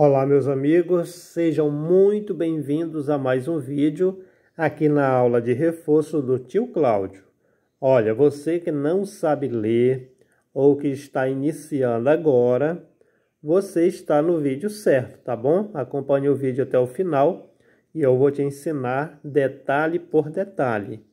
Olá meus amigos, sejam muito bem-vindos a mais um vídeo aqui na aula de reforço do tio Cláudio. Olha, você que não sabe ler ou que está iniciando agora, você está no vídeo certo, tá bom? Acompanhe o vídeo até o final e eu vou te ensinar detalhe por detalhe.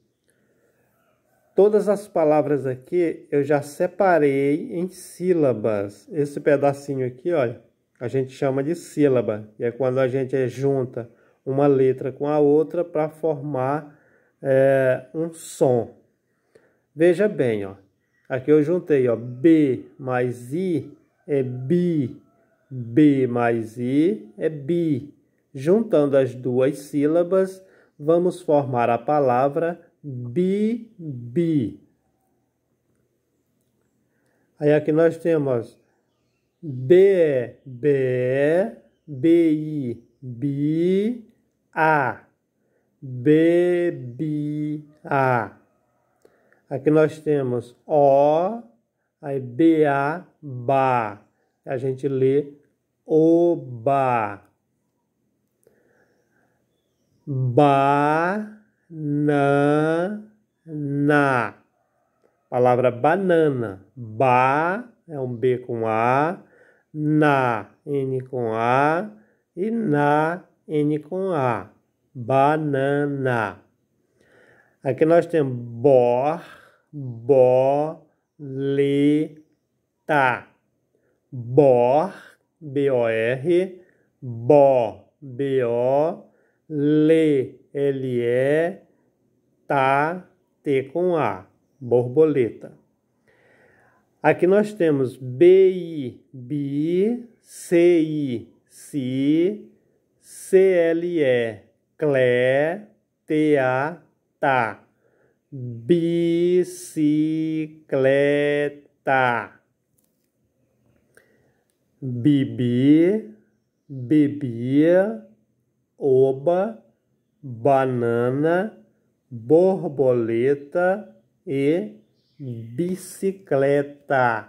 Todas as palavras aqui eu já separei em sílabas. Esse pedacinho aqui, olha, a gente chama de sílaba, e é quando a gente junta uma letra com a outra para formar é, um som. Veja bem, ó, aqui eu juntei ó, B mais I é bi, B mais I é bi. Juntando as duas sílabas, vamos formar a palavra bi, bi. Aí aqui nós temos B, B, i BI, A, a Aqui nós temos O, aí a BA. A gente lê o Na, Banana. Palavra banana. Ba é um B com A na N com A e na N com A. Banana. Aqui nós temos bor, bo, le, ta. Bor, B-O-R, bo, B-O, le, L-E, ta, tá, T com A. Borboleta. Aqui nós temos BI, BI, CI, CI, CLE, CLE, TA, TA, bicicleta, bibi, bebia, oba, banana, borboleta e bicicleta.